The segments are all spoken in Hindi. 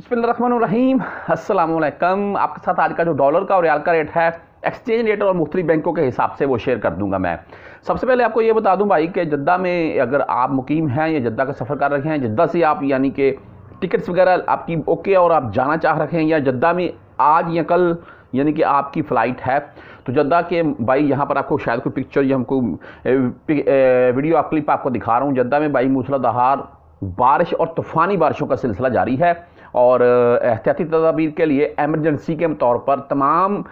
बसमीम असलम आपके साथ आज का जो डॉलर का और रियाल का रेट है एक्सचेंज रेट और मुख्तलि बैंकों के हिसाब से वो शेयर कर दूंगा मैं सबसे पहले आपको ये बता दूं भाई कि जद्दा में अगर आप मुकीम हैं या जद्दा का सफ़र कर रखे हैं जद्दा से आप यानी कि टिकट्स वगैरह आपकी ओके और आप जाना चाह रखे हैं या जद्दा में आज या कल यानी कि आपकी फ़्लाइट है तो जद्दा के भाई यहाँ पर आपको शायद कोई पिक्चर या हमको वीडियो क्लिप आपको दिखा रहा हूँ जद्दा में भाई मूसलाधार बारिश और तूफ़ानी बारिशों का सिलसिला जारी है और एहतियाती तदाबीर के लिए एमरजेंसी के तौर पर तमाम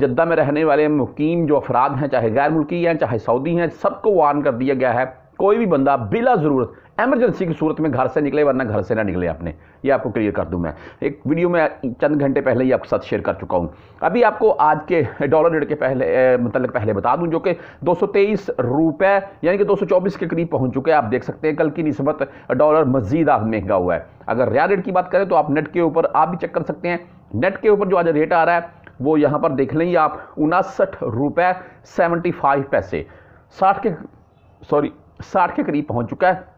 जद्दा में रहने वाले मुकीम जो अफराद हैं चाहे गैर मुल्की हैं चाहे सऊदी हैं सबको वार्न कर दिया गया है कोई भी बंदा बिला ज़रूरत एमरजेंसी की सूरत में घर से निकले वरना घर से ना निकले आपने ये आपको क्लियर कर दूं मैं एक वीडियो में चंद घंटे पहले ही आपके साथ शेयर कर चुका हूँ अभी आपको आज के डॉलर रेट के पहले मतलब पहले बता दूं जो कि दो रुपए यानी कि 224 के करीब पहुँच चुके हैं आप देख सकते हैं कल की नस्बत डॉलर मजीद आज महंगा हुआ है अगर रिया रेट की बात करें तो आप नेट के ऊपर आप भी चेक कर सकते हैं नेट के ऊपर जो आज रेट आ रहा है वो यहाँ पर देख लेंगे आप उनासठ रुपये सेवेंटी फाइव पैसे साठ के सॉरी साठ के करीब पहुंच चुका है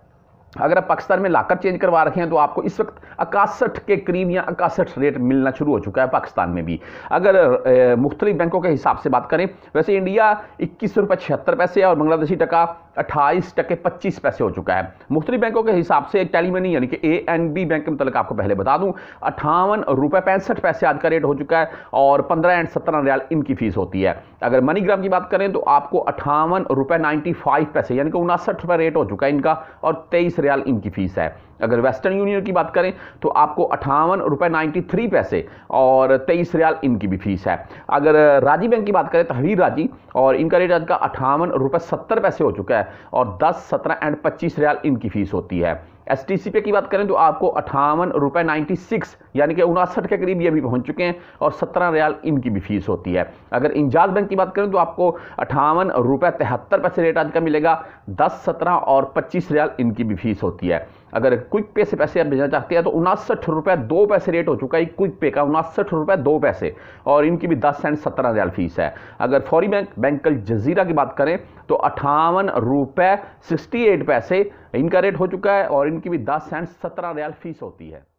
अगर आप पाकिस्तान में लाकर चेंज करवा रखे हैं तो आपको इस वक्त इकसठ के करीब या इकसठ रेट मिलना शुरू हो चुका है पाकिस्तान में भी अगर मुख्तलिफ बैंकों के हिसाब से बात करें वैसे इंडिया इक्कीस रुपये छिहत्तर पैसे और बांग्लादेशी टका अट्ठाईस टके पच्चीस पैसे हो चुका है मुख्तु बैंकों के हिसाब से टैली मनी यानी कि ए एंड बी बैंक के मतलब आपको पहले बता दूं अट्ठावन रुपये पैंसठ पैसे आज का रेट हो चुका है और पंद्रह एंड सत्रह रियाल इनकी फ़ीस होती है अगर मनीग्राम की बात करें तो आपको अट्ठावन रुपये नाइन्टी फाइव पैसे यानी कि उनासठ रुपये रेट हो चुका है इनका और तेईस रियाल इनकी फ़ीस है अगर वेस्टर्न यूनियन की बात करें तो आपको अट्ठावन रुपये नाइन्टी थ्री पैसे और तेईस रियाल इनकी भी फीस है अगर राजी बैंक की बात करें तो हरीर राजी और इनका रेट आज का अट्ठावन रुपये सत्तर पैसे हो चुका है और 10, 17 एंड 25 रियाल इनकी फ़ीस होती है एस टी सी पे की बात करें तो आपको अठावन रुपये नाइन्टी सिक्स यानी कि उनासठ के करीब ये भी पहुंच चुके हैं और सत्रह रियाल इनकी भी फीस होती है अगर इंजाज बैंक की बात करें तो आपको अठावन रुपये तिहत्तर पैसे रेट आज का मिलेगा दस सत्रह और पच्चीस रियाल इनकी भी फीस होती है अगर क्विक पे से पैसे आप भेजना चाहते हैं तो उनासठ रुपये दो पैसे रेट हो चुका है क्विक पे का उनासठ रुपये दो पैसे और इनकी भी दस सेंट सत्रह रियाल फीस है अगर फौरी बैंक बैंक जजीरा की बात करें तो अठावन रुपये सिक्सटी एट पैसे इनका रेट हो चुका है और इनकी भी दस सेंट सत्रह रियाल फीस होती है